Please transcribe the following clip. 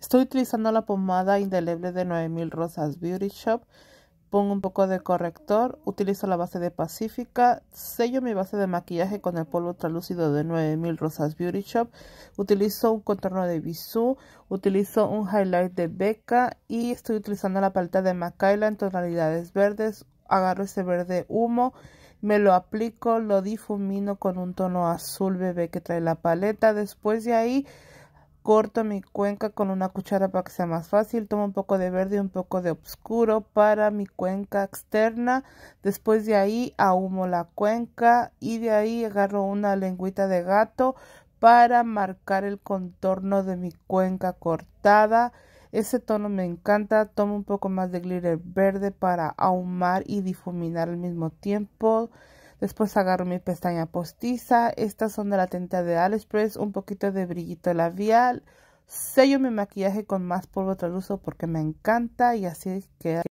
Estoy utilizando la pomada indeleble de 9000 Rosas Beauty Shop. Pongo un poco de corrector, utilizo la base de Pacifica, sello mi base de maquillaje con el polvo translúcido de 9000 Rosas Beauty Shop, utilizo un contorno de Bisú, utilizo un highlight de Becca y estoy utilizando la paleta de Macaila en tonalidades verdes, agarro ese verde humo, me lo aplico, lo difumino con un tono azul bebé que trae la paleta, después de ahí corto mi cuenca con una cuchara para que sea más fácil, tomo un poco de verde y un poco de oscuro para mi cuenca externa, después de ahí ahumo la cuenca y de ahí agarro una lengüita de gato para marcar el contorno de mi cuenca cortada. Ese tono me encanta, tomo un poco más de glitter verde para ahumar y difuminar al mismo tiempo. Después agarro mi pestaña postiza. Estas son de la tinta de Aliexpress. Un poquito de brillito labial. Sello mi maquillaje con más polvo traslúcido porque me encanta y así queda.